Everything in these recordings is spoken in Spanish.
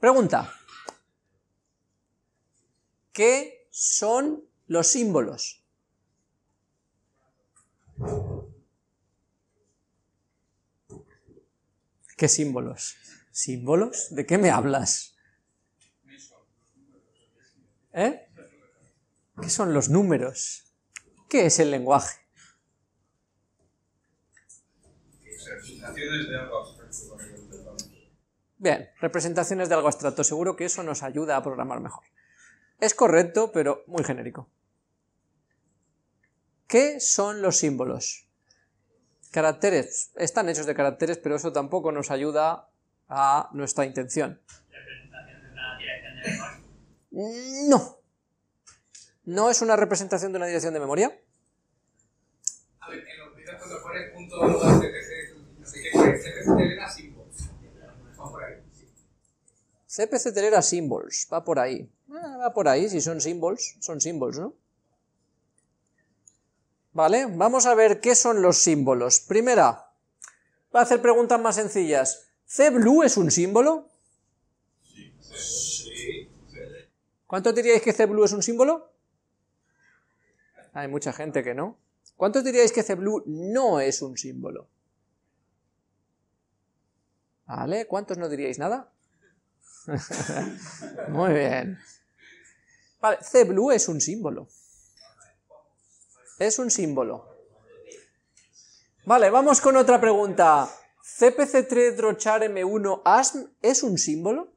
Pregunta. ¿Qué son los símbolos? ¿Qué símbolos? ¿Símbolos? ¿De qué me hablas? ¿Eh? ¿Qué son los números? ¿Qué es el lenguaje? Representaciones de algo abstracto. Bien, representaciones de algo abstracto. Seguro que eso nos ayuda a programar mejor. Es correcto, pero muy genérico. ¿Qué son los símbolos? Caracteres. Están hechos de caracteres, pero eso tampoco nos ayuda a nuestra intención. No. No es una representación de una dirección de memoria. A ver, en los videos cuando pones punto 2, Symbols. Va CPC Telera Symbols, va por ahí. Ah, va por ahí, si son símbolos, son symbols, ¿no? ¿Vale? Vamos a ver qué son los símbolos. Primera, va a hacer preguntas más sencillas. ¿CBLUE es un símbolo? Sí. ¿Cuántos diríais que CBLUE es un símbolo? Hay mucha gente que no. ¿Cuántos diríais que CBLUE no es un símbolo? ¿Vale? ¿Cuántos no diríais nada? Muy bien. Vale, C blue es un símbolo. Es un símbolo. Vale, vamos con otra pregunta. ¿CPC3-Drochar-M1 ASM es un símbolo?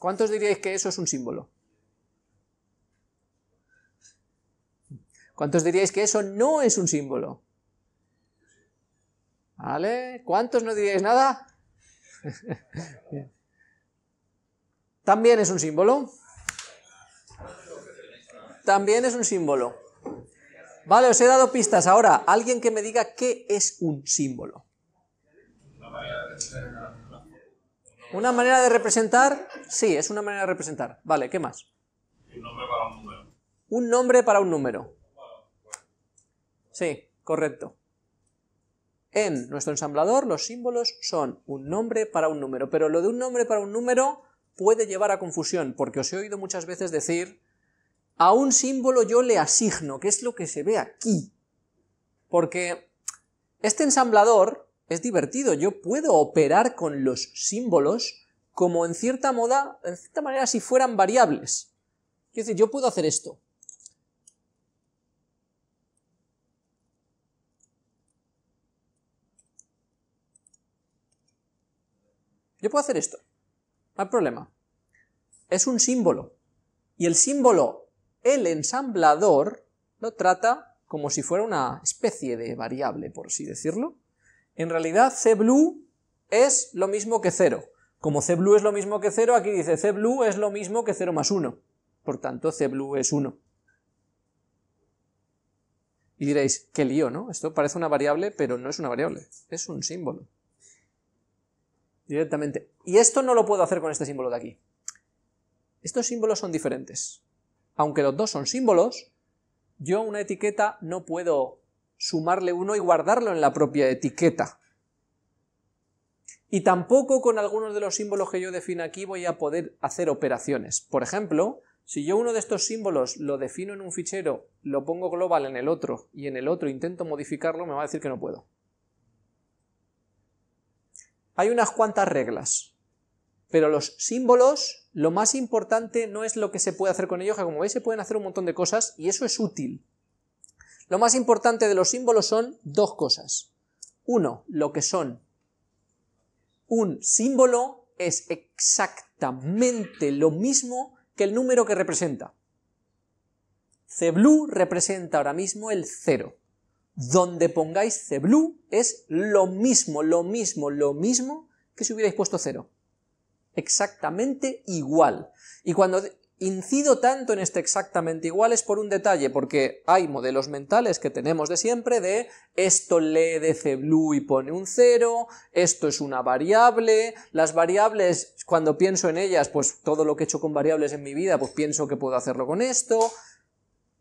¿Cuántos diríais que eso es un símbolo? ¿Cuántos diríais que eso no es un símbolo? ¿Vale? ¿Cuántos no diríais nada? También es un símbolo. También es un símbolo. Vale, os he dado pistas. Ahora, alguien que me diga qué es un símbolo. ¿Una manera de representar? Sí, es una manera de representar. Vale, ¿qué más? Un nombre para un número. Un nombre para un número. Sí, correcto. En nuestro ensamblador los símbolos son un nombre para un número, pero lo de un nombre para un número puede llevar a confusión, porque os he oído muchas veces decir, a un símbolo yo le asigno, que es lo que se ve aquí. Porque este ensamblador es divertido, yo puedo operar con los símbolos como en cierta moda, en cierta manera si fueran variables. Es decir, yo puedo hacer esto. Yo puedo hacer esto, no hay problema. Es un símbolo. Y el símbolo, el ensamblador, lo trata como si fuera una especie de variable, por así decirlo. En realidad, cblue es lo mismo que 0. Como cblue es lo mismo que 0, aquí dice cblue es lo mismo que 0 más 1. Por tanto, cblue es 1. Y diréis, qué lío, ¿no? Esto parece una variable, pero no es una variable, es un símbolo directamente. Y esto no lo puedo hacer con este símbolo de aquí. Estos símbolos son diferentes. Aunque los dos son símbolos, yo una etiqueta no puedo sumarle uno y guardarlo en la propia etiqueta. Y tampoco con algunos de los símbolos que yo defino aquí voy a poder hacer operaciones. Por ejemplo, si yo uno de estos símbolos lo defino en un fichero, lo pongo global en el otro y en el otro intento modificarlo, me va a decir que no puedo hay unas cuantas reglas, pero los símbolos, lo más importante no es lo que se puede hacer con ellos, que como veis se pueden hacer un montón de cosas y eso es útil. Lo más importante de los símbolos son dos cosas. Uno, lo que son. Un símbolo es exactamente lo mismo que el número que representa. CBLU representa ahora mismo el cero. Donde pongáis cblue es lo mismo, lo mismo, lo mismo que si hubierais puesto cero. Exactamente igual. Y cuando incido tanto en este exactamente igual es por un detalle, porque hay modelos mentales que tenemos de siempre de esto lee de cblue y pone un cero, esto es una variable, las variables, cuando pienso en ellas, pues todo lo que he hecho con variables en mi vida, pues pienso que puedo hacerlo con esto.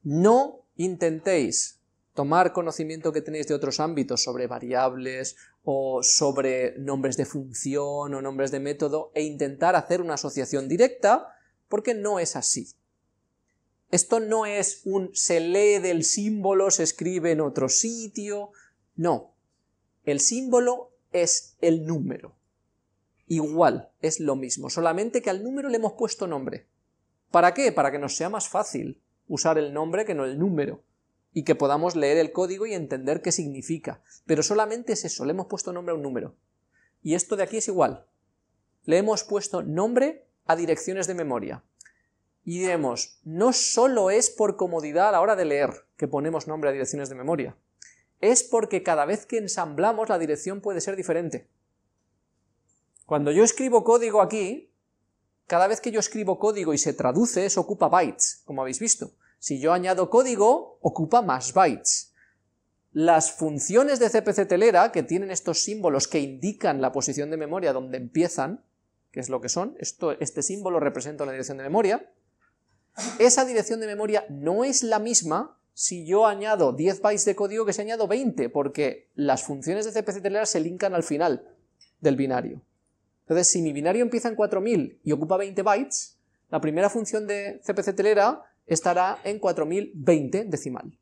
No intentéis tomar conocimiento que tenéis de otros ámbitos sobre variables o sobre nombres de función o nombres de método e intentar hacer una asociación directa porque no es así. Esto no es un se lee del símbolo, se escribe en otro sitio, no. El símbolo es el número. Igual, es lo mismo, solamente que al número le hemos puesto nombre. ¿Para qué? Para que nos sea más fácil usar el nombre que no el número y que podamos leer el código y entender qué significa. Pero solamente es eso, le hemos puesto nombre a un número. Y esto de aquí es igual. Le hemos puesto nombre a direcciones de memoria. Y diremos, no solo es por comodidad a la hora de leer que ponemos nombre a direcciones de memoria, es porque cada vez que ensamblamos la dirección puede ser diferente. Cuando yo escribo código aquí, cada vez que yo escribo código y se traduce, eso ocupa bytes, como habéis visto. Si yo añado código, ocupa más bytes. Las funciones de CPC telera, que tienen estos símbolos que indican la posición de memoria donde empiezan, que es lo que son, esto, este símbolo representa la dirección de memoria, esa dirección de memoria no es la misma si yo añado 10 bytes de código que si añado 20, porque las funciones de CPC telera se linkan al final del binario. Entonces, si mi binario empieza en 4000 y ocupa 20 bytes, la primera función de CPC telera estará en 4020 decimal.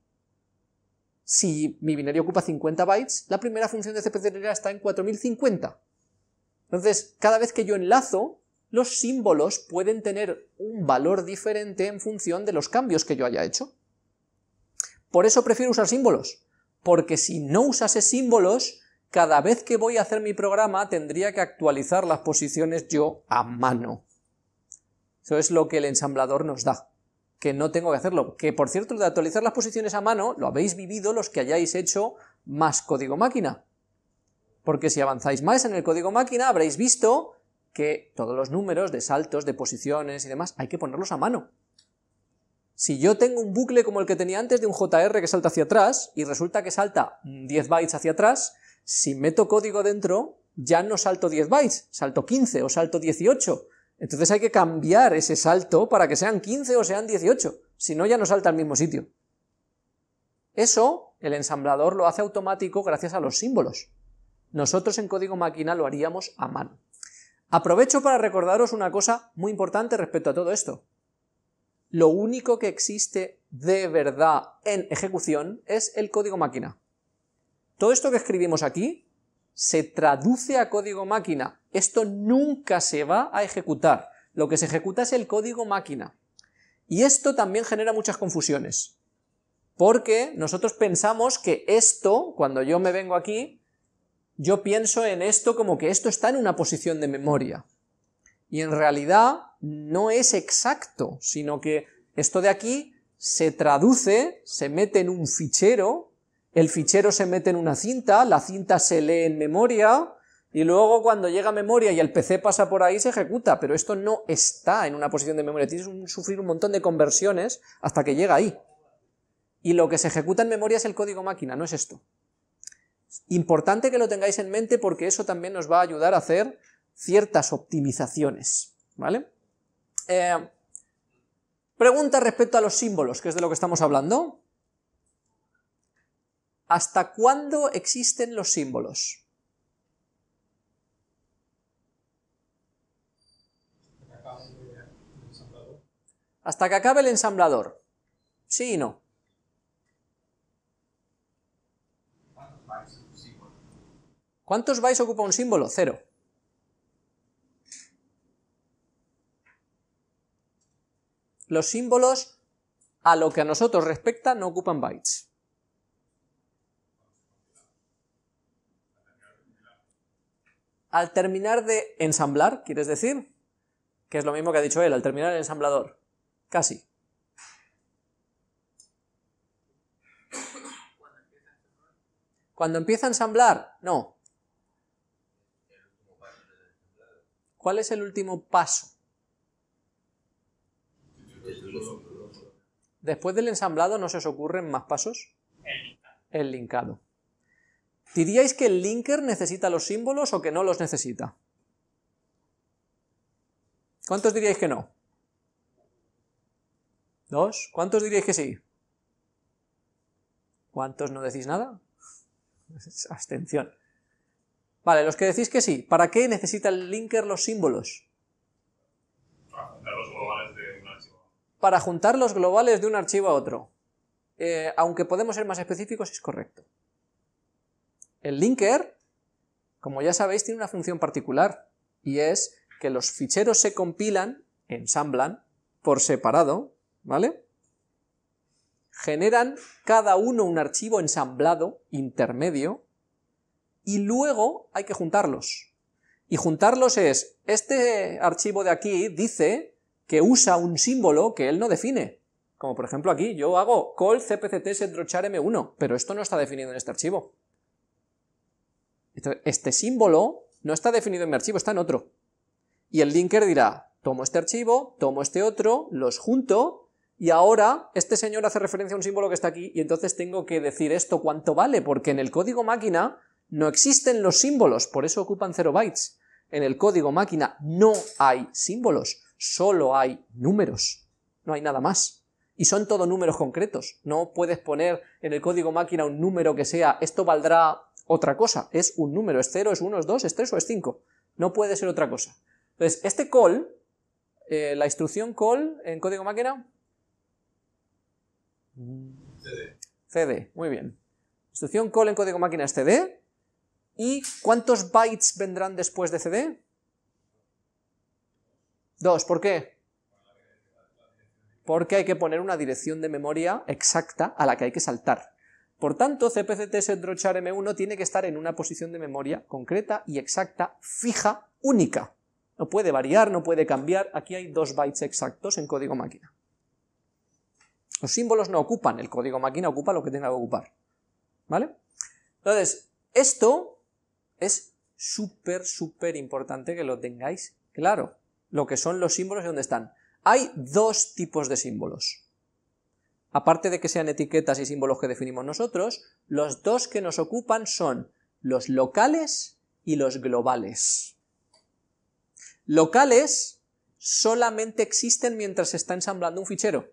Si mi binario ocupa 50 bytes, la primera función de CPCLera está en 4050. Entonces, cada vez que yo enlazo, los símbolos pueden tener un valor diferente en función de los cambios que yo haya hecho. Por eso prefiero usar símbolos, porque si no usase símbolos, cada vez que voy a hacer mi programa tendría que actualizar las posiciones yo a mano. Eso es lo que el ensamblador nos da que no tengo que hacerlo. Que por cierto, de actualizar las posiciones a mano, lo habéis vivido los que hayáis hecho más código máquina. Porque si avanzáis más en el código máquina, habréis visto que todos los números de saltos, de posiciones y demás, hay que ponerlos a mano. Si yo tengo un bucle como el que tenía antes de un JR que salta hacia atrás y resulta que salta 10 bytes hacia atrás, si meto código dentro, ya no salto 10 bytes, salto 15 o salto 18, entonces hay que cambiar ese salto para que sean 15 o sean 18, si no ya no salta al mismo sitio. Eso el ensamblador lo hace automático gracias a los símbolos. Nosotros en código máquina lo haríamos a mano. Aprovecho para recordaros una cosa muy importante respecto a todo esto. Lo único que existe de verdad en ejecución es el código máquina. Todo esto que escribimos aquí se traduce a código máquina. Esto nunca se va a ejecutar. Lo que se ejecuta es el código máquina. Y esto también genera muchas confusiones. Porque nosotros pensamos que esto, cuando yo me vengo aquí, yo pienso en esto como que esto está en una posición de memoria. Y en realidad no es exacto, sino que esto de aquí se traduce, se mete en un fichero el fichero se mete en una cinta, la cinta se lee en memoria y luego cuando llega a memoria y el PC pasa por ahí se ejecuta, pero esto no está en una posición de memoria, tienes que sufrir un montón de conversiones hasta que llega ahí. Y lo que se ejecuta en memoria es el código máquina, no es esto. Importante que lo tengáis en mente porque eso también nos va a ayudar a hacer ciertas optimizaciones, ¿vale? Eh, pregunta respecto a los símbolos, que es de lo que estamos hablando. ¿Hasta cuándo existen los símbolos? Hasta que acabe el ensamblador. Sí y no. ¿Cuántos bytes ocupa un símbolo? Cero. Los símbolos, a lo que a nosotros respecta, no ocupan bytes. al terminar de ensamblar, ¿quieres decir? Que es lo mismo que ha dicho él, al terminar el ensamblador. Casi. Cuando empieza a ensamblar, no. ¿Cuál es el último paso? Después del ensamblado, ¿no se os ocurren más pasos? El linkado. El linkado. ¿Diríais que el linker necesita los símbolos o que no los necesita? ¿Cuántos diríais que no? ¿Dos? ¿Cuántos diríais que sí? ¿Cuántos no decís nada? Abstención. Vale, los que decís que sí, ¿para qué necesita el linker los símbolos? Para juntar los globales de un archivo, Para juntar los globales de un archivo a otro. Eh, aunque podemos ser más específicos, es correcto. El linker, como ya sabéis, tiene una función particular y es que los ficheros se compilan, ensamblan, por separado, ¿vale? Generan cada uno un archivo ensamblado, intermedio, y luego hay que juntarlos. Y juntarlos es, este archivo de aquí dice que usa un símbolo que él no define. Como por ejemplo aquí, yo hago call cpct m 1 pero esto no está definido en este archivo. Este símbolo no está definido en mi archivo, está en otro. Y el linker dirá, tomo este archivo, tomo este otro, los junto, y ahora este señor hace referencia a un símbolo que está aquí, y entonces tengo que decir esto cuánto vale, porque en el código máquina no existen los símbolos, por eso ocupan 0 bytes. En el código máquina no hay símbolos, solo hay números, no hay nada más. Y son todos números concretos, no puedes poner en el código máquina un número que sea, esto valdrá otra cosa, es un número, es 0, es 1, es 2, es 3 o es 5, no puede ser otra cosa. Entonces, este call, eh, la instrucción call en código máquina, CD. CD, muy bien. Instrucción call en código máquina es CD, ¿y cuántos bytes vendrán después de CD? Dos, ¿por qué? Porque hay que poner una dirección de memoria exacta a la que hay que saltar. Por tanto, CPCTS DROCHAR M1 tiene que estar en una posición de memoria concreta y exacta, fija, única. No puede variar, no puede cambiar. Aquí hay dos bytes exactos en código máquina. Los símbolos no ocupan, el código máquina ocupa lo que tenga que ocupar. ¿Vale? Entonces, esto es súper, súper importante que lo tengáis claro. Lo que son los símbolos y dónde están. Hay dos tipos de símbolos aparte de que sean etiquetas y símbolos que definimos nosotros, los dos que nos ocupan son los locales y los globales. Locales solamente existen mientras se está ensamblando un fichero.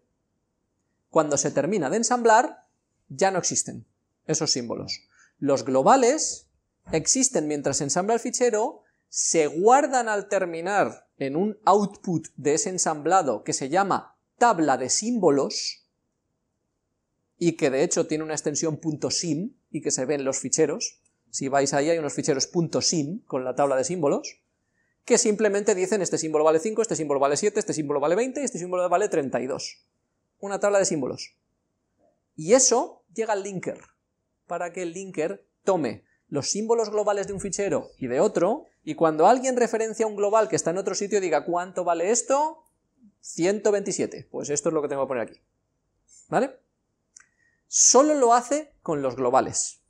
Cuando se termina de ensamblar, ya no existen esos símbolos. Los globales existen mientras se ensambla el fichero, se guardan al terminar en un output de ese ensamblado que se llama tabla de símbolos, y que de hecho tiene una extensión .sim y que se ven los ficheros. Si vais ahí hay unos ficheros .sim con la tabla de símbolos que simplemente dicen este símbolo vale 5, este símbolo vale 7, este símbolo vale 20 y este símbolo vale 32. Una tabla de símbolos. Y eso llega al linker, para que el linker tome los símbolos globales de un fichero y de otro, y cuando alguien referencia un global que está en otro sitio diga ¿cuánto vale esto? 127. Pues esto es lo que tengo que poner aquí. ¿Vale? solo lo hace con los globales.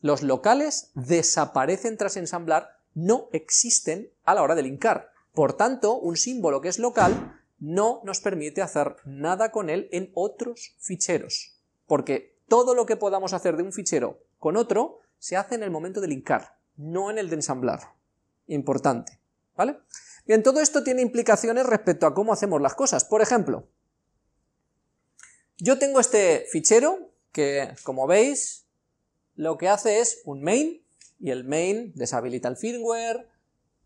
Los locales desaparecen tras ensamblar, no existen a la hora de linkar. Por tanto, un símbolo que es local no nos permite hacer nada con él en otros ficheros, porque todo lo que podamos hacer de un fichero con otro se hace en el momento de linkar, no en el de ensamblar. Importante, ¿vale? Bien, todo esto tiene implicaciones respecto a cómo hacemos las cosas. Por ejemplo, yo tengo este fichero que, como veis, lo que hace es un main, y el main deshabilita el firmware,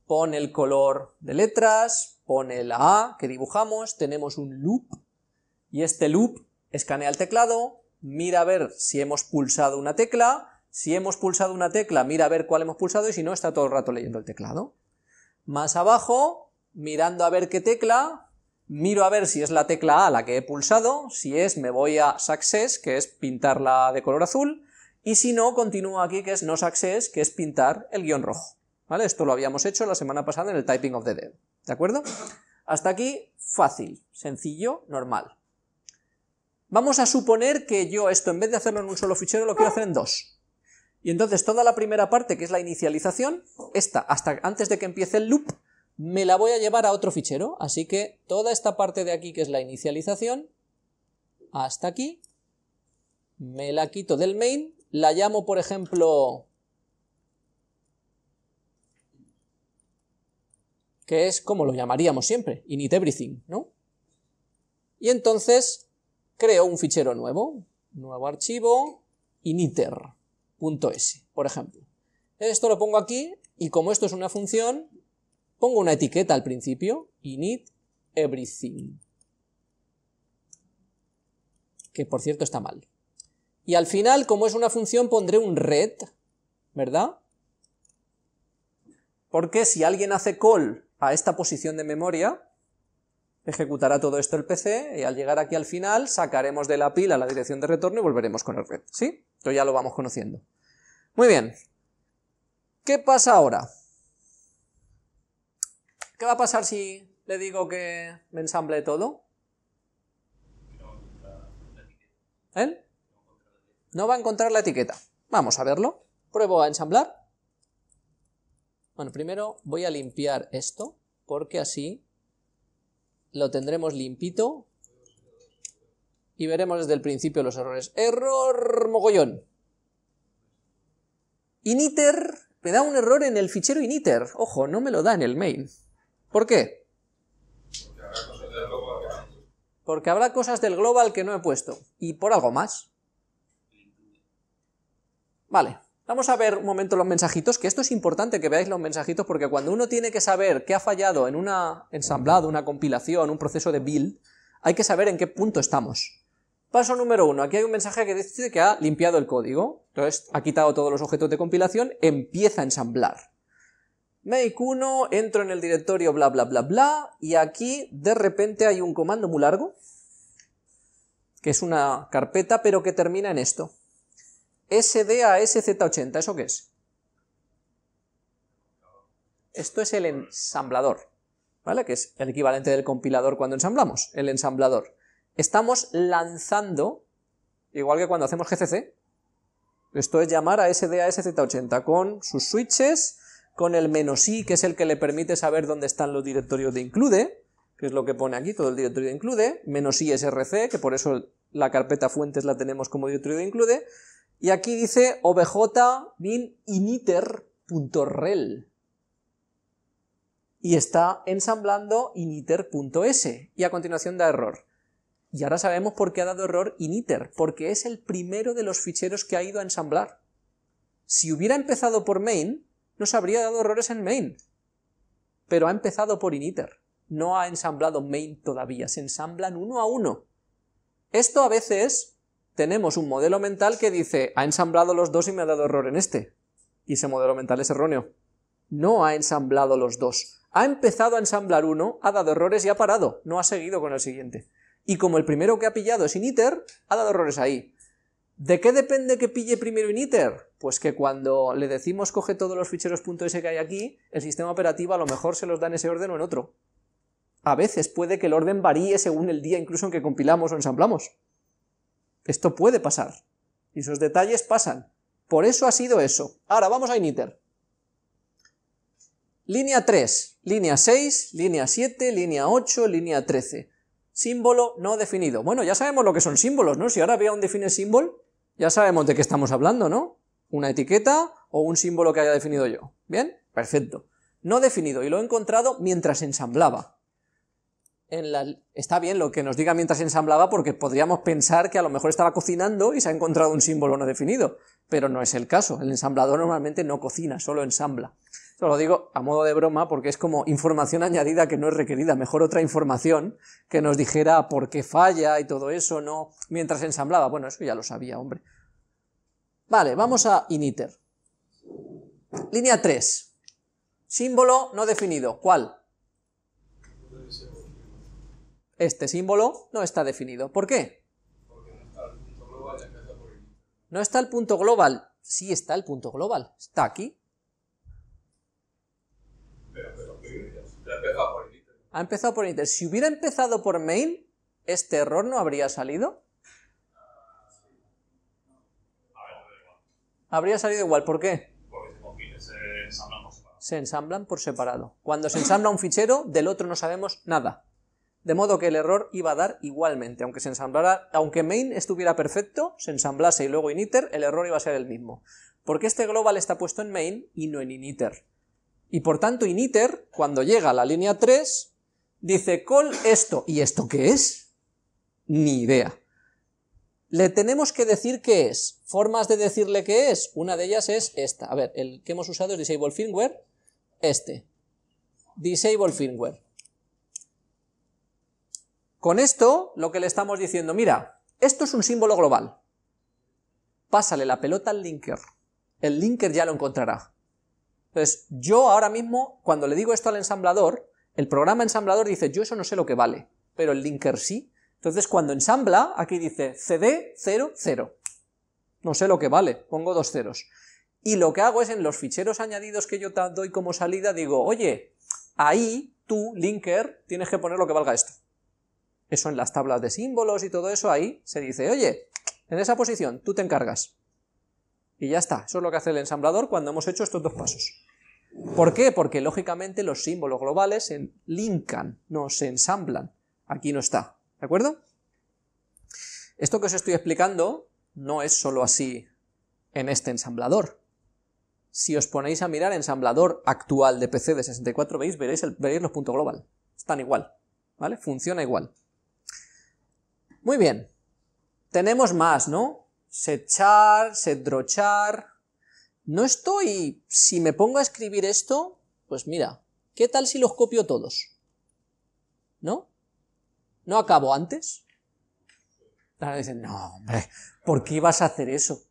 pone el color de letras, pone la A que dibujamos, tenemos un loop, y este loop escanea el teclado, mira a ver si hemos pulsado una tecla, si hemos pulsado una tecla, mira a ver cuál hemos pulsado y si no, está todo el rato leyendo el teclado. Más abajo, mirando a ver qué tecla, miro a ver si es la tecla A la que he pulsado, si es me voy a Success, que es pintarla de color azul, y si no, continúo aquí, que es no Success, que es pintar el guión rojo. ¿Vale? Esto lo habíamos hecho la semana pasada en el Typing of the Dead. ¿De acuerdo? Hasta aquí, fácil, sencillo, normal. Vamos a suponer que yo esto, en vez de hacerlo en un solo fichero, lo quiero hacer en dos. Y entonces toda la primera parte, que es la inicialización, esta, hasta antes de que empiece el loop, me la voy a llevar a otro fichero. Así que toda esta parte de aquí, que es la inicialización, hasta aquí, me la quito del main, la llamo, por ejemplo, que es como lo llamaríamos siempre, init everything, ¿no? Y entonces creo un fichero nuevo, nuevo archivo, initer.s, por ejemplo. Esto lo pongo aquí, y como esto es una función, Pongo una etiqueta al principio, init everything, que por cierto está mal. Y al final, como es una función, pondré un red, ¿verdad? Porque si alguien hace call a esta posición de memoria, ejecutará todo esto el PC y al llegar aquí al final sacaremos de la pila la dirección de retorno y volveremos con el red, ¿sí? Esto ya lo vamos conociendo. Muy bien. ¿Qué pasa ahora? ¿Qué va a pasar si le digo que me ensamble todo? ¿Él? No va a encontrar la etiqueta. Vamos a verlo. Pruebo a ensamblar. Bueno, primero voy a limpiar esto, porque así lo tendremos limpito y veremos desde el principio los errores. ¡Error mogollón! Initer me da un error en el fichero initer. Ojo, no me lo da en el main. ¿Por qué? Porque habrá cosas del global que no he puesto. Y por algo más. Vale. Vamos a ver un momento los mensajitos, que esto es importante que veáis los mensajitos, porque cuando uno tiene que saber qué ha fallado en una ensamblado, una compilación, un proceso de build, hay que saber en qué punto estamos. Paso número uno, aquí hay un mensaje que dice que ha limpiado el código, entonces ha quitado todos los objetos de compilación, empieza a ensamblar. Make 1, entro en el directorio bla bla bla bla y aquí de repente hay un comando muy largo que es una carpeta pero que termina en esto. SDASZ80, ¿eso qué es? Esto es el ensamblador, ¿vale? Que es el equivalente del compilador cuando ensamblamos, el ensamblador. Estamos lanzando, igual que cuando hacemos GCC, esto es llamar a SDASZ80 con sus switches con el menos i, que es el que le permite saber dónde están los directorios de include, que es lo que pone aquí, todo el directorio de include, menos i src que por eso la carpeta fuentes la tenemos como directorio de include, y aquí dice obj initer.rel, y está ensamblando initer.s, y a continuación da error. Y ahora sabemos por qué ha dado error initer, porque es el primero de los ficheros que ha ido a ensamblar. Si hubiera empezado por main, se habría dado errores en main. Pero ha empezado por initer, no ha ensamblado main todavía, se ensamblan uno a uno. Esto a veces tenemos un modelo mental que dice, ha ensamblado los dos y me ha dado error en este. Y ese modelo mental es erróneo. No ha ensamblado los dos. Ha empezado a ensamblar uno, ha dado errores y ha parado, no ha seguido con el siguiente. Y como el primero que ha pillado es initer, ha dado errores ahí. ¿De qué depende que pille primero initer? pues que cuando le decimos coge todos los ficheros que hay aquí, el sistema operativo a lo mejor se los da en ese orden o en otro. A veces puede que el orden varíe según el día incluso en que compilamos o ensamblamos. Esto puede pasar. Y esos detalles pasan. Por eso ha sido eso. Ahora vamos a initer. Línea 3, línea 6, línea 7, línea 8, línea 13. Símbolo no definido. Bueno, ya sabemos lo que son símbolos, ¿no? Si ahora veo un define símbolo, ya sabemos de qué estamos hablando, ¿no? una etiqueta o un símbolo que haya definido yo. ¿Bien? Perfecto. No definido, y lo he encontrado mientras ensamblaba. En Está bien lo que nos diga mientras ensamblaba porque podríamos pensar que a lo mejor estaba cocinando y se ha encontrado un símbolo no definido, pero no es el caso. El ensamblador normalmente no cocina, solo ensambla. solo lo digo a modo de broma porque es como información añadida que no es requerida, mejor otra información que nos dijera por qué falla y todo eso, no mientras ensamblaba. Bueno, eso ya lo sabía, hombre. Vale, vamos a initer. Línea 3. Símbolo no definido. ¿Cuál? Este símbolo no está definido. ¿Por qué? No está el punto global. Sí está el punto global. Está aquí. Ha empezado por Initer. Si hubiera empezado por main, este error no habría salido. Habría salido igual, ¿por qué? Porque se ensamblan por separado. Se ensamblan por separado. Cuando se ensambla un fichero, del otro no sabemos nada. De modo que el error iba a dar igualmente, aunque se ensamblara, aunque main estuviera perfecto, se ensamblase y luego initer, el error iba a ser el mismo. Porque este global está puesto en main y no en initer. Y por tanto initer, cuando llega a la línea 3, dice call esto. ¿Y esto qué es? Ni idea. Le tenemos que decir qué es. Formas de decirle qué es. Una de ellas es esta. A ver, el que hemos usado es disable firmware. Este. Disable firmware. Con esto, lo que le estamos diciendo, mira, esto es un símbolo global. Pásale la pelota al linker. El linker ya lo encontrará. Entonces, yo ahora mismo, cuando le digo esto al ensamblador, el programa ensamblador dice, yo eso no sé lo que vale, pero el linker sí, entonces, cuando ensambla, aquí dice cd 0, No sé lo que vale, pongo dos ceros. Y lo que hago es en los ficheros añadidos que yo te doy como salida, digo, oye, ahí tú, linker, tienes que poner lo que valga esto. Eso en las tablas de símbolos y todo eso, ahí se dice, oye, en esa posición tú te encargas. Y ya está, eso es lo que hace el ensamblador cuando hemos hecho estos dos pasos. ¿Por qué? Porque lógicamente los símbolos globales se linkan, no se ensamblan. Aquí no está. ¿De acuerdo? Esto que os estoy explicando no es solo así en este ensamblador. Si os ponéis a mirar ensamblador actual de PC de 64 veis, veréis, el, veréis los puntos global. Están igual, ¿vale? Funciona igual. Muy bien. Tenemos más, ¿no? Setchar, setdrochar... No estoy... Si me pongo a escribir esto, pues mira, ¿qué tal si los copio todos? ¿No? ¿No acabo antes? dicen, no, hombre, ¿por qué vas a hacer eso?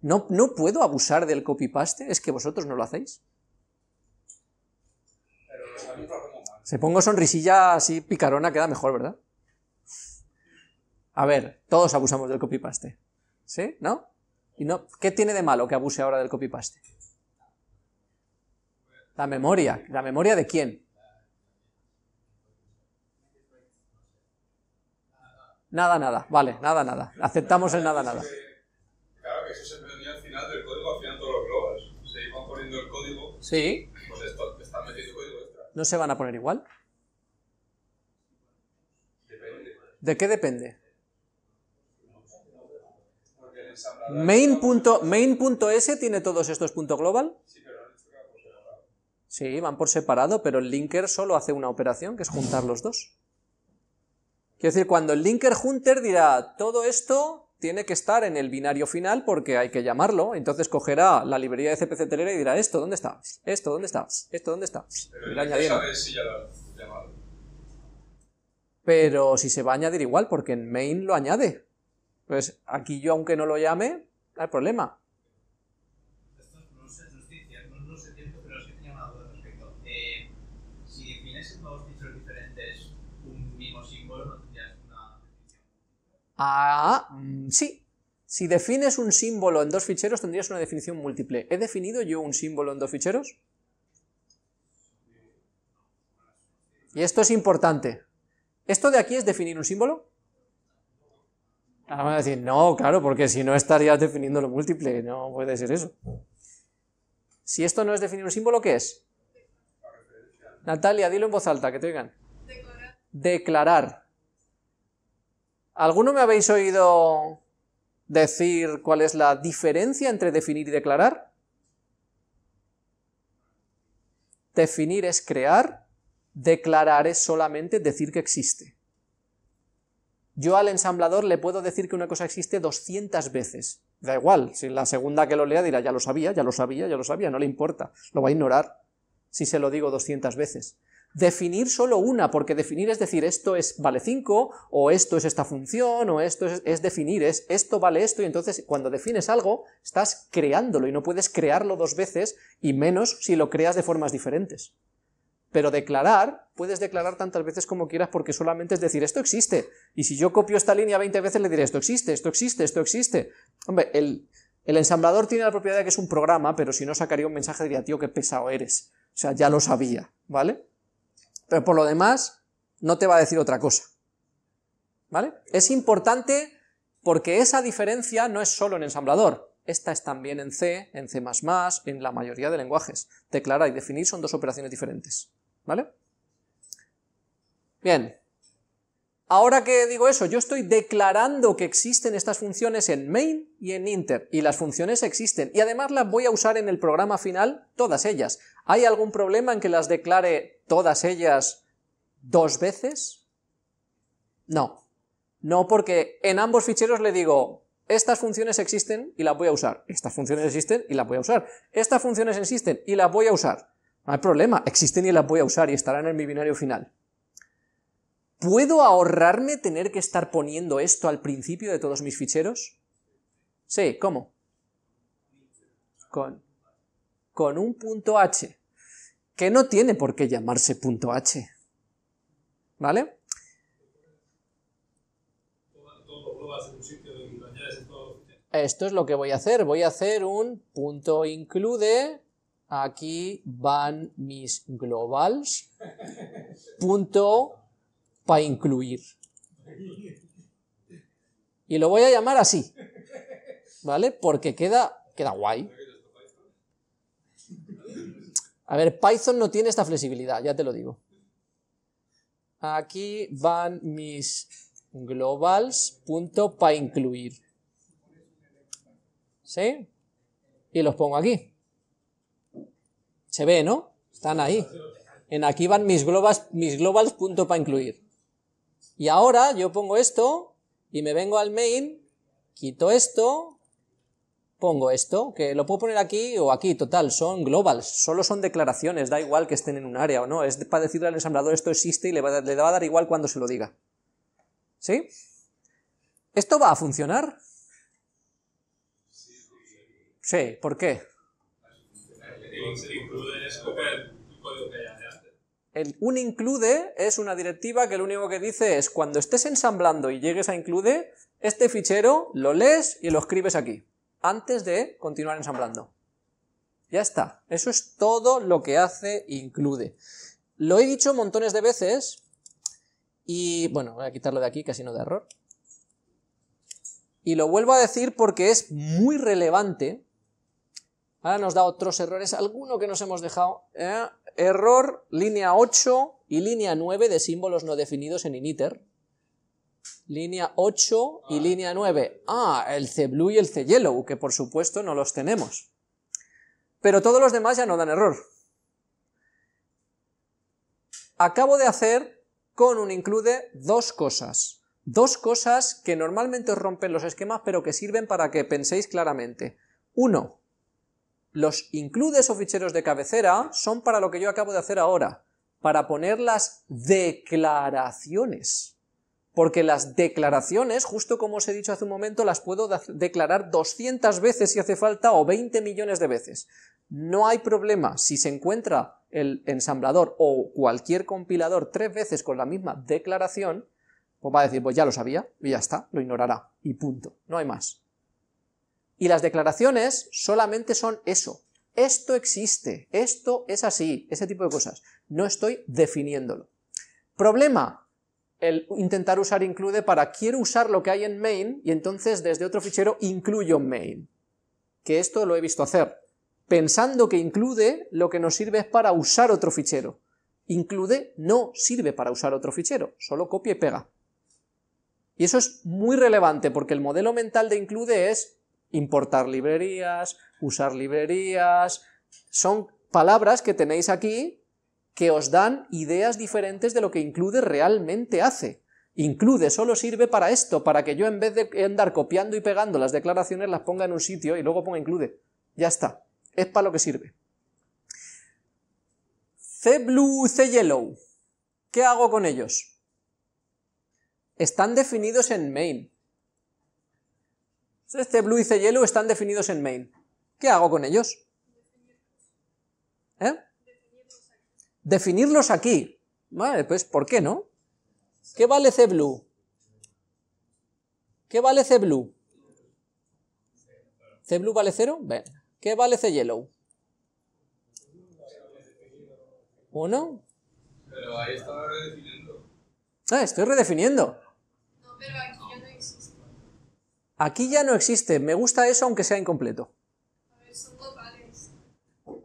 ¿No, ¿No puedo abusar del copy-paste? ¿Es que vosotros no lo hacéis? Se pongo sonrisilla así picarona, queda mejor, ¿verdad? A ver, todos abusamos del copy-paste. ¿Sí? ¿No? ¿Y no? ¿Qué tiene de malo que abuse ahora del copy-paste? La memoria. ¿La memoria de quién? Nada, nada, vale, nada, nada. Aceptamos el nada, nada. Claro, que eso se ponía al final del código, al final todos los globos. Se iban poniendo el código. Sí. Pues esto, están metiendo código extra. ¿No se van a poner igual? Depende. ¿De qué depende? Main.s main tiene todos estos puntos global. Sí, van por separado, pero el linker solo hace una operación, que es juntar los dos. Quiero decir, cuando el linker hunter dirá todo esto tiene que estar en el binario final porque hay que llamarlo, entonces cogerá la librería de CPC telera y dirá esto, ¿dónde está? Esto, ¿dónde está? Esto, ¿dónde está? Pero si Pero si se va a añadir igual, porque en main lo añade. Pues aquí yo, aunque no lo llame, hay problema. Ah, mm, sí. Si defines un símbolo en dos ficheros, tendrías una definición múltiple. ¿He definido yo un símbolo en dos ficheros? Y esto es importante. ¿Esto de aquí es definir un símbolo? Ahora van a decir, no, claro, porque si no estarías definiendo lo múltiple, no puede ser eso. Si esto no es definir un símbolo, ¿qué es? Natalia, dilo en voz alta, que te oigan. Declarar. Declarar. ¿Alguno me habéis oído decir cuál es la diferencia entre definir y declarar? Definir es crear, declarar es solamente decir que existe. Yo al ensamblador le puedo decir que una cosa existe 200 veces. Da igual, si la segunda que lo lea dirá, ya lo sabía, ya lo sabía, ya lo sabía, no le importa, lo va a ignorar si se lo digo 200 veces definir solo una, porque definir es decir esto es vale 5, o esto es esta función, o esto es, definir, es esto vale esto, y entonces cuando defines algo, estás creándolo y no puedes crearlo dos veces, y menos si lo creas de formas diferentes. Pero declarar, puedes declarar tantas veces como quieras porque solamente es decir, esto existe. Y si yo copio esta línea 20 veces le diré, esto existe, esto existe, esto existe. Hombre, el, el ensamblador tiene la propiedad de que es un programa, pero si no sacaría un mensaje diría, tío, qué pesado eres. O sea, ya lo sabía, ¿vale? Pero por lo demás, no te va a decir otra cosa. ¿Vale? Es importante porque esa diferencia no es solo en ensamblador. Esta es también en C, en C++, en la mayoría de lenguajes. Declarar y definir son dos operaciones diferentes. ¿Vale? Bien. Ahora que digo eso, yo estoy declarando que existen estas funciones en main y en inter, y las funciones existen, y además las voy a usar en el programa final, todas ellas. ¿Hay algún problema en que las declare todas ellas dos veces? No. No, porque en ambos ficheros le digo, estas funciones existen y las voy a usar, estas funciones existen y las voy a usar, estas funciones existen y las voy a usar. No hay problema, existen y las voy a usar y estarán en mi binario final. ¿Puedo ahorrarme tener que estar poniendo esto al principio de todos mis ficheros? Sí, ¿cómo? Con, con un punto H, que no tiene por qué llamarse punto H. ¿Vale? Esto es lo que voy a hacer. Voy a hacer un punto include aquí van mis globals, punto para incluir. Y lo voy a llamar así, ¿vale? Porque queda, queda guay. A ver, Python no tiene esta flexibilidad, ya te lo digo. Aquí van mis globals para incluir. ¿Sí? Y los pongo aquí. Se ve, ¿no? Están ahí. En aquí van mis globals, mis globals punto para incluir. Y ahora yo pongo esto y me vengo al main, quito esto, pongo esto, que lo puedo poner aquí o aquí, total, son globals, solo son declaraciones, da igual que estén en un área o no, es para decirle al ensamblador esto existe y le va, a, le va a dar igual cuando se lo diga. ¿Sí? ¿Esto va a funcionar? Sí, ¿por qué? un include es una directiva que lo único que dice es cuando estés ensamblando y llegues a include, este fichero lo lees y lo escribes aquí, antes de continuar ensamblando. Ya está, eso es todo lo que hace include. Lo he dicho montones de veces y bueno, voy a quitarlo de aquí, casi no da error. Y lo vuelvo a decir porque es muy relevante. Ahora nos da otros errores, alguno que nos hemos dejado. Eh, error línea 8 y línea 9 de símbolos no definidos en initer. Línea 8 y ah. línea 9. Ah, el cblue y el cyellow, que por supuesto no los tenemos. Pero todos los demás ya no dan error. Acabo de hacer con un include dos cosas. Dos cosas que normalmente os rompen los esquemas, pero que sirven para que penséis claramente. Uno, los includes o ficheros de cabecera son para lo que yo acabo de hacer ahora, para poner las declaraciones. Porque las declaraciones, justo como os he dicho hace un momento, las puedo declarar 200 veces si hace falta o 20 millones de veces. No hay problema si se encuentra el ensamblador o cualquier compilador tres veces con la misma declaración, pues va a decir, pues ya lo sabía y ya está, lo ignorará y punto, no hay más. Y las declaraciones solamente son eso. Esto existe, esto es así, ese tipo de cosas. No estoy definiéndolo. Problema, el intentar usar include para quiero usar lo que hay en main y entonces desde otro fichero incluyo main. Que esto lo he visto hacer. Pensando que include lo que nos sirve es para usar otro fichero. Include no sirve para usar otro fichero, solo copia y pega. Y eso es muy relevante porque el modelo mental de include es importar librerías, usar librerías, son palabras que tenéis aquí que os dan ideas diferentes de lo que Include realmente hace. Include solo sirve para esto, para que yo en vez de andar copiando y pegando las declaraciones las ponga en un sitio y luego ponga Include. Ya está, es para lo que sirve. C-blue, C-yellow. ¿Qué hago con ellos? Están definidos en main. Este blue y C este yellow están definidos en main. ¿Qué hago con ellos? ¿Eh? Definirlos aquí. Vale, pues ¿por qué no? ¿Qué vale C blue? ¿Qué vale C blue? blue vale cero? ¿Qué vale C yellow? ¿Uno? Pero ahí redefiniendo. Ah, estoy redefiniendo. No, pero Aquí ya no existe. Me gusta eso aunque sea incompleto. A ver, son locales.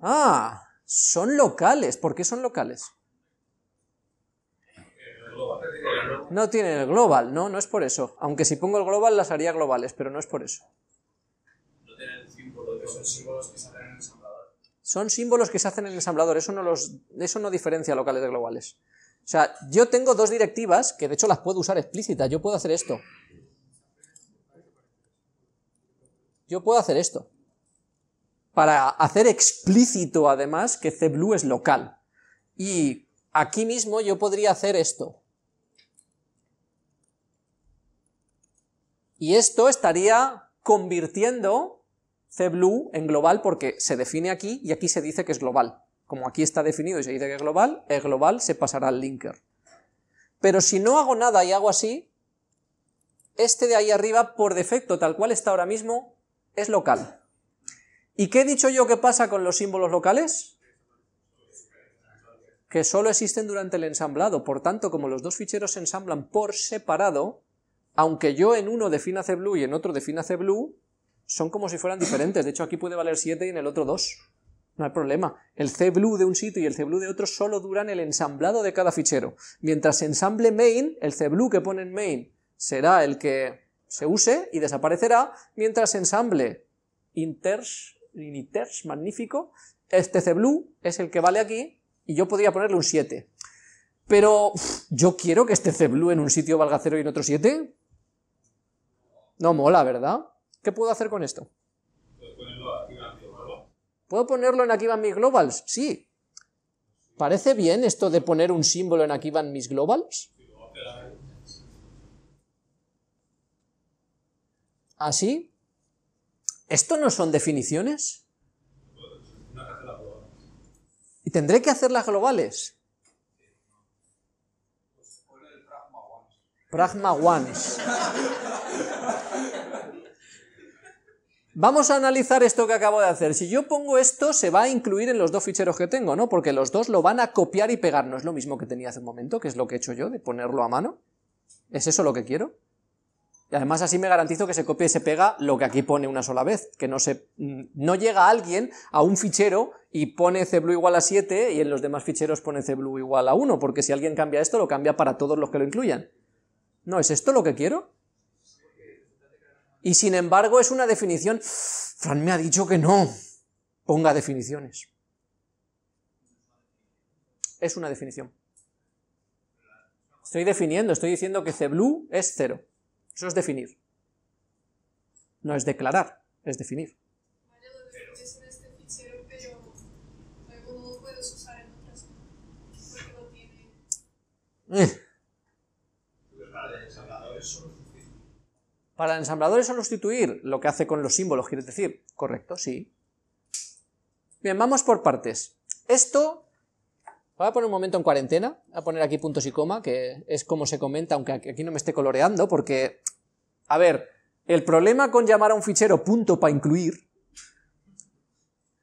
Ah, son locales. ¿Por qué son locales? No tienen el global, no, no es por eso. Aunque si pongo el global las haría globales, pero no es por eso. No tienen son símbolos que se hacen en el ensamblador. Son símbolos que se hacen en el ensamblador, eso no, los, eso no diferencia locales de globales. O sea, yo tengo dos directivas, que de hecho las puedo usar explícitas, yo puedo hacer esto. yo puedo hacer esto. Para hacer explícito, además, que cblue es local. Y aquí mismo yo podría hacer esto. Y esto estaría convirtiendo cblue en global porque se define aquí y aquí se dice que es global. Como aquí está definido y se dice que es global, es global se pasará al linker. Pero si no hago nada y hago así, este de ahí arriba, por defecto, tal cual está ahora mismo, es local. ¿Y qué he dicho yo que pasa con los símbolos locales? Que solo existen durante el ensamblado, por tanto, como los dos ficheros se ensamblan por separado, aunque yo en uno defina cblue y en otro defina cblue, son como si fueran diferentes. De hecho, aquí puede valer 7 y en el otro 2. No hay problema. El cblue de un sitio y el cblue de otro solo duran el ensamblado de cada fichero. Mientras se ensamble main, el cblue que pone en main será el que se use y desaparecerá mientras ensamble inters, inters magnífico, este C es el que vale aquí y yo podría ponerle un 7. Pero, ¿yo quiero que este C en un sitio valga 0 y en otro 7? No mola, ¿verdad? ¿Qué puedo hacer con esto? ¿Puedo ponerlo en aquí van mis globals? Sí. ¿Parece bien esto de poner un símbolo en aquí van mis globals? así, ¿esto no son definiciones? ¿Y tendré que hacerlas globales? Pragma ones. Vamos a analizar esto que acabo de hacer. Si yo pongo esto, se va a incluir en los dos ficheros que tengo, ¿no? Porque los dos lo van a copiar y pegar. No es lo mismo que tenía hace un momento, que es lo que he hecho yo, de ponerlo a mano. ¿Es eso lo que quiero? Y además así me garantizo que se copia y se pega lo que aquí pone una sola vez, que no se mm, no llega alguien a un fichero y pone cblue igual a 7 y en los demás ficheros pone cblue igual a 1, porque si alguien cambia esto lo cambia para todos los que lo incluyan. ¿No es esto lo que quiero? Y sin embargo es una definición... Fran me ha dicho que no. Ponga definiciones. Es una definición. Estoy definiendo, estoy diciendo que cblue es 0. Eso es definir. No es declarar, es definir. Para el ensamblador es solo sustituir lo que hace con los símbolos, quiere decir. Correcto, sí. Bien, vamos por partes. Esto Voy a poner un momento en cuarentena, voy a poner aquí puntos y coma, que es como se comenta, aunque aquí no me esté coloreando, porque, a ver, el problema con llamar a un fichero punto para incluir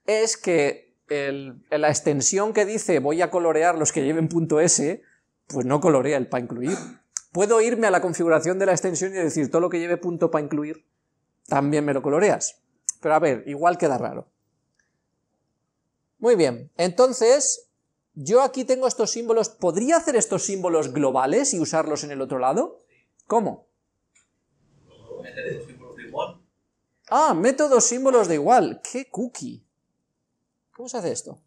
es que la extensión que dice voy a colorear los que lleven punto S, pues no colorea el para incluir. Puedo irme a la configuración de la extensión y decir todo lo que lleve punto para incluir, también me lo coloreas. Pero a ver, igual queda raro. Muy bien, entonces yo aquí tengo estos símbolos, ¿podría hacer estos símbolos globales y usarlos en el otro lado? ¿Cómo? Ah, métodos símbolos de igual. ¡Qué cookie! ¿Cómo se hace esto?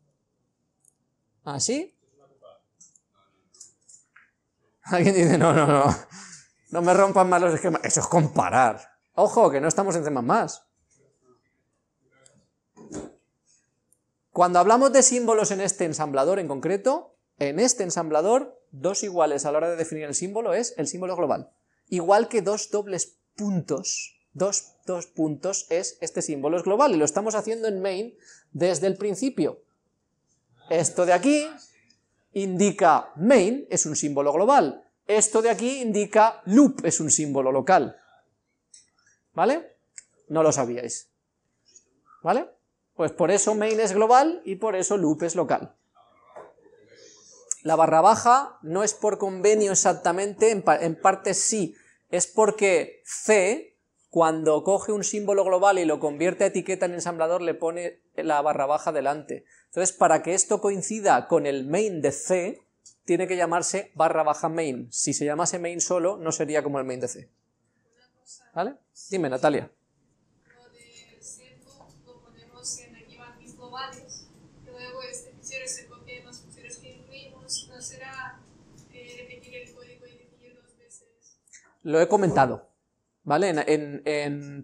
¿Así? ¿Ah, Alguien dice, no, no, no. No me rompan más los esquemas. Eso es comparar. Ojo, que no estamos en temas más. Cuando hablamos de símbolos en este ensamblador en concreto, en este ensamblador, dos iguales a la hora de definir el símbolo es el símbolo global. Igual que dos dobles puntos, dos, puntos es este símbolo es global, y lo estamos haciendo en main desde el principio. Esto de aquí indica main, es un símbolo global. Esto de aquí indica loop, es un símbolo local. ¿Vale? No lo sabíais. ¿Vale? Pues por eso main es global y por eso loop es local. La barra baja no es por convenio exactamente, en, parte sí, es porque C, cuando coge un símbolo global y lo convierte a etiqueta en ensamblador, le pone la barra baja delante. Entonces, para que esto coincida con el main de C, tiene que llamarse barra baja main. Si se llamase main solo, no sería como el main de C. ¿Vale? Dime, Natalia. lo he comentado, ¿vale?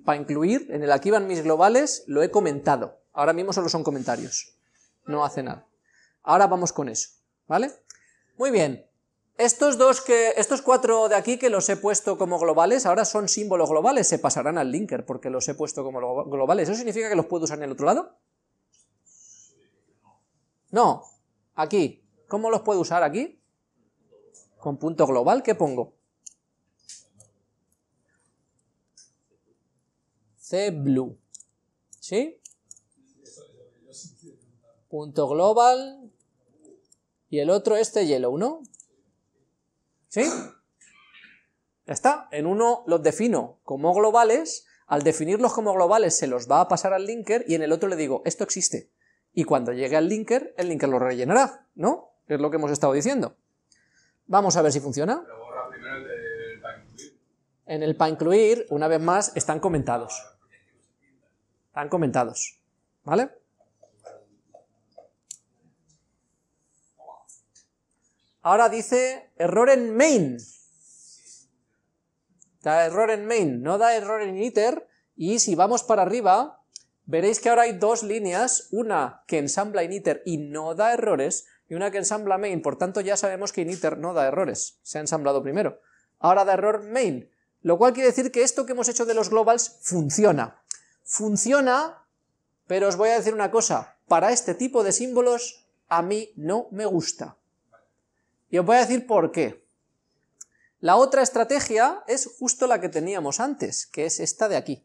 para incluir, en el aquí van mis globales, lo he comentado. Ahora mismo solo son comentarios, no hace nada. Ahora vamos con eso, ¿vale? Muy bien, estos, dos que, estos cuatro de aquí que los he puesto como globales, ahora son símbolos globales, se pasarán al linker porque los he puesto como globales. ¿Eso significa que los puedo usar en el otro lado? No, aquí. ¿Cómo los puedo usar aquí? Con punto global, ¿qué pongo? blue. ¿Sí? Punto global. Y el otro este yellow, ¿no? ¿Sí? Ya está. En uno los defino como globales. Al definirlos como globales se los va a pasar al linker y en el otro le digo, esto existe. Y cuando llegue al linker, el linker lo rellenará, ¿no? Es lo que hemos estado diciendo. Vamos a ver si funciona. En el para incluir, una vez más, están comentados están comentados, ¿vale? Ahora dice error en main. Da error en main, no da error en iter. Y si vamos para arriba, veréis que ahora hay dos líneas, una que ensambla iter y no da errores, y una que ensambla main, por tanto ya sabemos que iter no da errores, se ha ensamblado primero. Ahora da error main, lo cual quiere decir que esto que hemos hecho de los globals funciona. Funciona, pero os voy a decir una cosa, para este tipo de símbolos a mí no me gusta. Y os voy a decir por qué. La otra estrategia es justo la que teníamos antes, que es esta de aquí.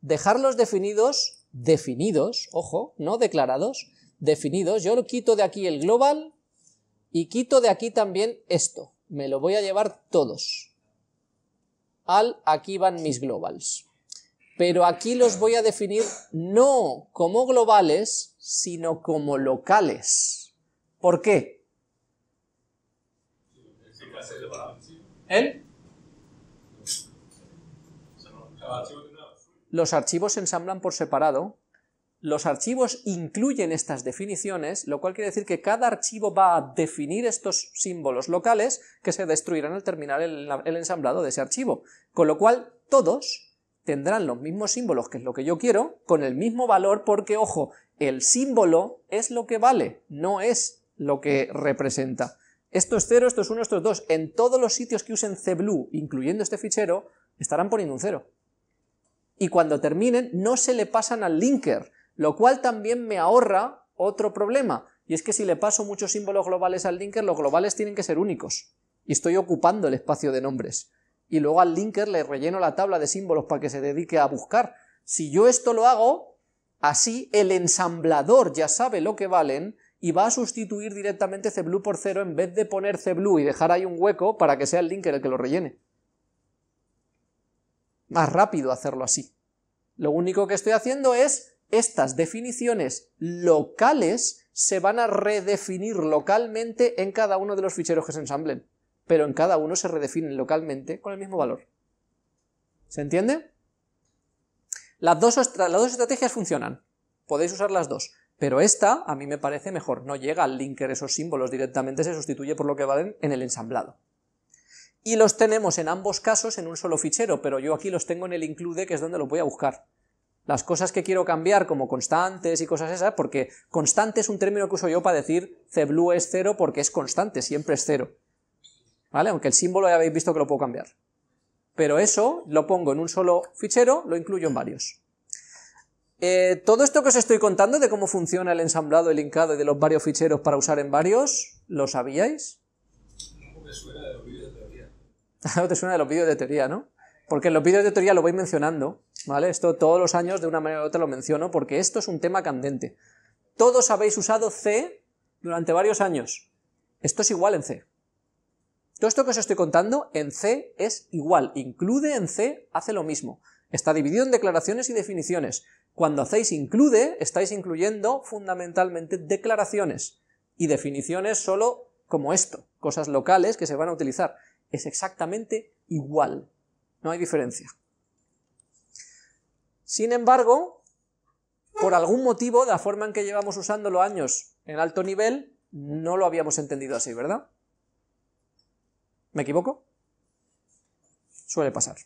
Dejarlos definidos, definidos, ojo, no declarados, definidos. Yo lo quito de aquí el global y quito de aquí también esto. Me lo voy a llevar todos. Al aquí van mis globals pero aquí los voy a definir no como globales, sino como locales. ¿Por qué? ¿El? Los archivos se ensamblan por separado. Los archivos incluyen estas definiciones, lo cual quiere decir que cada archivo va a definir estos símbolos locales que se destruirán al terminar el ensamblado de ese archivo. Con lo cual, todos tendrán los mismos símbolos, que es lo que yo quiero, con el mismo valor, porque, ojo, el símbolo es lo que vale, no es lo que representa. Esto es estos esto es dos, esto es En todos los sitios que usen cblue, incluyendo este fichero, estarán poniendo un cero. Y cuando terminen, no se le pasan al linker, lo cual también me ahorra otro problema, y es que si le paso muchos símbolos globales al linker, los globales tienen que ser únicos, y estoy ocupando el espacio de nombres y luego al linker le relleno la tabla de símbolos para que se dedique a buscar. Si yo esto lo hago, así el ensamblador ya sabe lo que valen y va a sustituir directamente cblue por cero en vez de poner cblue y dejar ahí un hueco para que sea el linker el que lo rellene. Más rápido hacerlo así. Lo único que estoy haciendo es estas definiciones locales se van a redefinir localmente en cada uno de los ficheros que se ensamblen pero en cada uno se redefinen localmente con el mismo valor. ¿Se entiende? Las dos, las dos estrategias funcionan, podéis usar las dos, pero esta a mí me parece mejor, no llega al linker esos símbolos, directamente se sustituye por lo que valen en el ensamblado. Y los tenemos en ambos casos en un solo fichero, pero yo aquí los tengo en el include, que es donde los voy a buscar. Las cosas que quiero cambiar, como constantes y cosas esas, porque constante es un término que uso yo para decir cblue es cero porque es constante, siempre es cero. ¿vale? Aunque el símbolo ya habéis visto que lo puedo cambiar. Pero eso lo pongo en un solo fichero, lo incluyo en varios. Eh, todo esto que os estoy contando de cómo funciona el ensamblado, el linkado y de los varios ficheros para usar en varios, ¿lo sabíais? No te suena de los vídeos de teoría. no Porque en los vídeos de teoría lo voy mencionando, ¿vale? Esto todos los años de una manera u otra lo menciono porque esto es un tema candente. Todos habéis usado C durante varios años. Esto es igual en C. Todo esto que os estoy contando en C es igual, include en C hace lo mismo. Está dividido en declaraciones y definiciones. Cuando hacéis include, estáis incluyendo fundamentalmente declaraciones y definiciones solo como esto, cosas locales que se van a utilizar. Es exactamente igual, no hay diferencia. Sin embargo, por algún motivo, de la forma en que llevamos usándolo años en alto nivel, no lo habíamos entendido así, ¿verdad? ¿Me equivoco? Suele pasar.